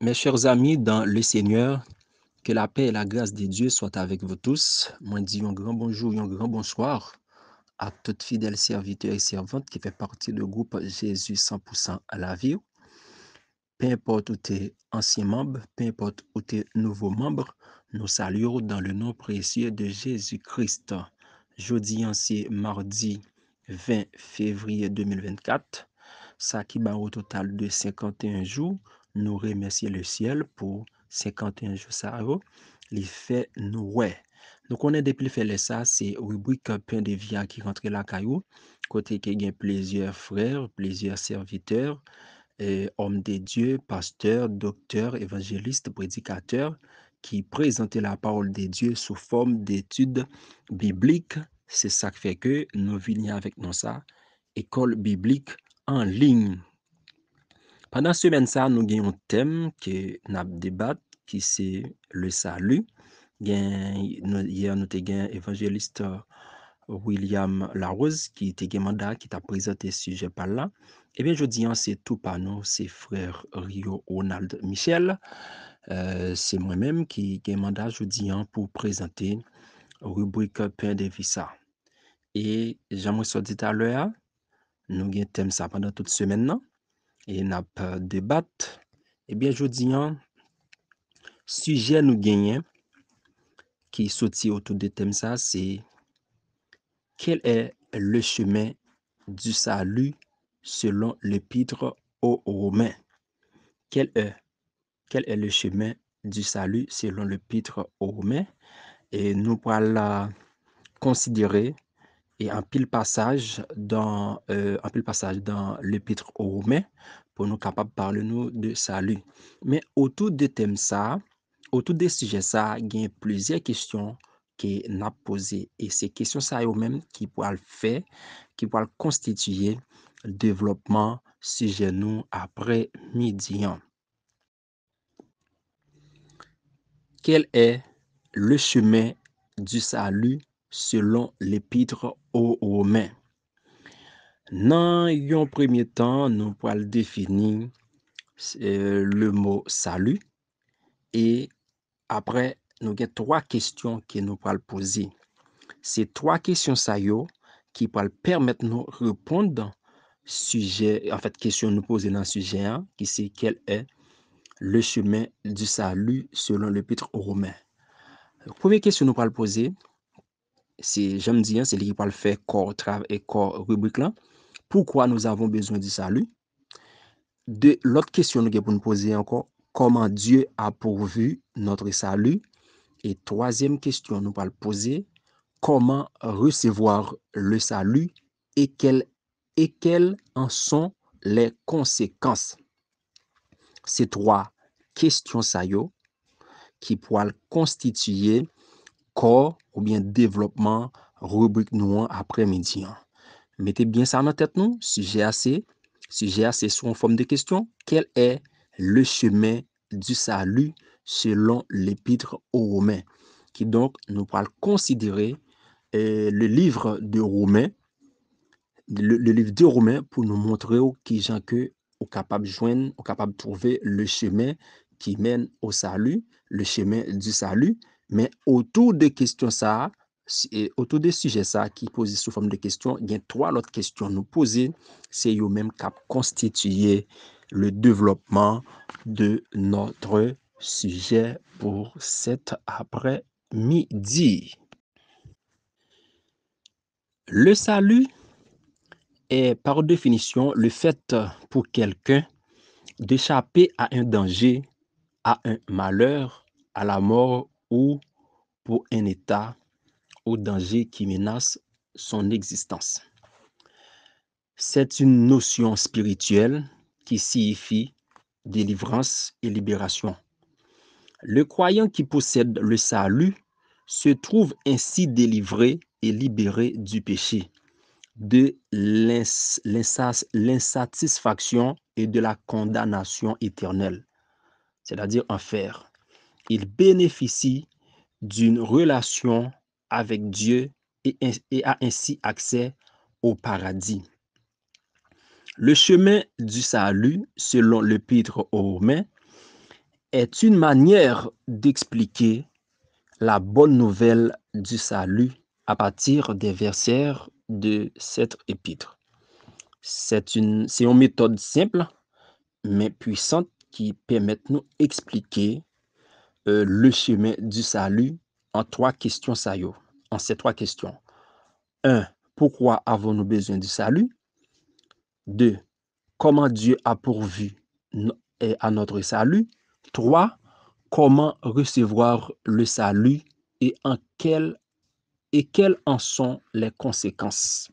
Mes chers amis dans le Seigneur, que la paix et la grâce de Dieu soient avec vous tous. Moi, dis un grand bonjour et un grand bonsoir à toutes fidèles serviteurs et servantes qui fait partie du groupe Jésus 100% à la vie. Peu importe où tu es ancien membre, peu importe où tu es nouveau membre, nous saluons dans le nom précieux de Jésus-Christ. Jeudi, c'est mardi 20 février 2024, ça qui bat au total de 51 jours Nou remersi le siel pou 51 jou sa avou li fe nou wè. Nou konen de pli fe le sa, se ouiboui kapen de via ki rentre la kayou. Kote ke gen plezyer freyre, plezyer serviteur, om de dieu, pasteur, doktor, evanjelist, predikater, ki prezante la parol de dieu sou form detude biblike. Se sak fe ke nou vinye avèk nou sa, ekol biblike anlinge. Pandan semen sa nou gen yon tem ki nap debat ki se le salu. Gen yon nou te gen evanjelist euh, William Larose ki te gen manda ki ta prezente suje pala. E eh ben jodi an se tou pa nou se frèr Rio Ronald Michel. Euh, se mwen menm ki gen manda jodi an pou prezente rubrik pey de visa. E jan mwen so dit aloe a nou gen tem sa pandan tout semen non? nan. et n'a pas débattre. Eh bien, je dis, un sujet nous gagnons qui sortit autour de thème ça, c'est quel est le chemin du salut selon l'épître aux Romains? Quel est, quel est le chemin du salut selon l'épître aux Romains? Et nous pourrons considérer e an pil pasaj dan euh, l'epitre ou ou men, pou nou kapap parle nou de salu. Men, outou de tem sa, outou de suje sa, gen plizye kisyon ki nan pose, e se kisyon sa ou men ki pou al fe, ki pou al konstituye, devlopman suje nou apre midi an. Kel e le chume du salu selon l'épître aux Romains. Dans un premier temps, nous allons définir euh, le mot salut et après, nous avons trois questions que nous allons poser. Ces trois questions ça qui nous permettre de répondre sujet, en fait, question nous poser dans le sujet, 1, hein, qui c'est quel est le chemin du salut selon l'épître aux Romains. première question nous allons poser, c'est, j'aime dire, c'est lui qui parle le faire corps, et corps rubrique là. Pourquoi nous avons besoin du salut? De l'autre question nous pour nous poser encore, comment Dieu a pourvu notre salut? Et troisième question nous allons poser, comment recevoir le salut et quelles et quelles en sont les conséquences? Ces trois questions ça qui pourraient constituer corps ou bien développement, rubrique noir après-midi. Hein. Mettez bien ça dans tête nous, sujet assez, sujet assez sous en forme de question, quel est le chemin du salut selon l'épître aux Romains, qui donc nous parle considérer euh, le livre de Romains, le, livre de Romains pour nous montrer qui gens que au capable joindre, au capable trouver le chemin qui mène au salut, le chemin du salut, mais autour de questions ça, autour des sujets ça qui posent sous forme de questions, trois trois questions à nous poser. C'est eux-mêmes qui ont constitué le développement de notre sujet pour cet après midi. Le salut est par définition le fait pour quelqu'un d'échapper à un danger, à un malheur, à la mort ou pour un État au danger qui menace son existence. C'est une notion spirituelle qui signifie délivrance et libération. Le croyant qui possède le salut se trouve ainsi délivré et libéré du péché, de l'insatisfaction et de la condamnation éternelle, c'est-à-dire enfer il bénéficie d'une relation avec Dieu et, a ainsi accès au paradis. Le chemin du salut, selon l'épître aux Romains, est une manière d'expliquer la bonne nouvelle du salut à partir des versets de cette épître. C'est une, une méthode simple, mais puissante, qui permet de nous expliquer euh, le chemin du salut en trois questions, ça en ces trois questions. Un, pourquoi avons-nous besoin du salut? Deux, comment Dieu a pourvu à notre salut? Trois, comment recevoir le salut et en quel, et quelles en sont les conséquences?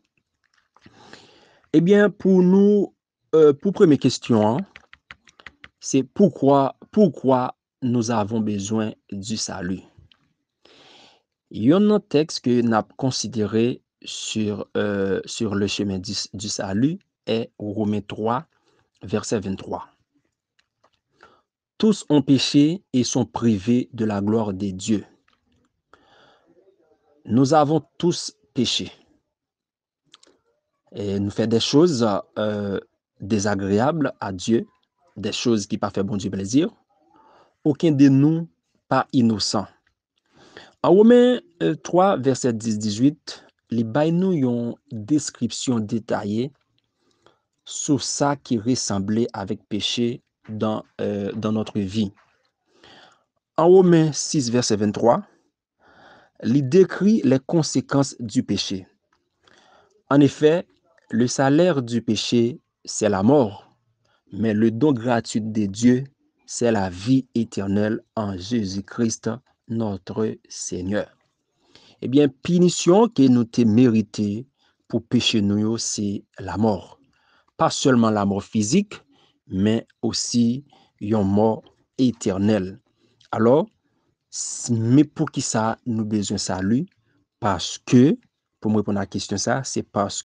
Eh bien, pour nous, euh, pour première question, hein, c'est pourquoi, pourquoi nous avons besoin du salut. Il y a un autre texte que nous avons considéré sur, euh, sur le chemin du, du salut est Romains 3, verset 23. Tous ont péché et sont privés de la gloire des dieux. Nous avons tous péché. Et nous faisons des choses euh, désagréables à Dieu, des choses qui ne pas bon Dieu plaisir aucun de nous pas innocent. En Romains 3, euh, verset 10-18, les bail nous une description détaillée sur ça qui ressemblait avec péché dans euh, notre vie. En Romains 6, verset 23, il décrit les conséquences du péché. En effet, le salaire du péché, c'est la mort, mais le don gratuit de Dieu, c'est la vie éternelle en Jésus-Christ, notre Seigneur. Eh bien punition que nous merite pour pour péché nous c'est la mort Pas seulement la mort physique mais aussi une mort éternelle Alors, qui ça? Nous besoin nous salut? Parce que, pour pour répondre à la ça, c'est parce que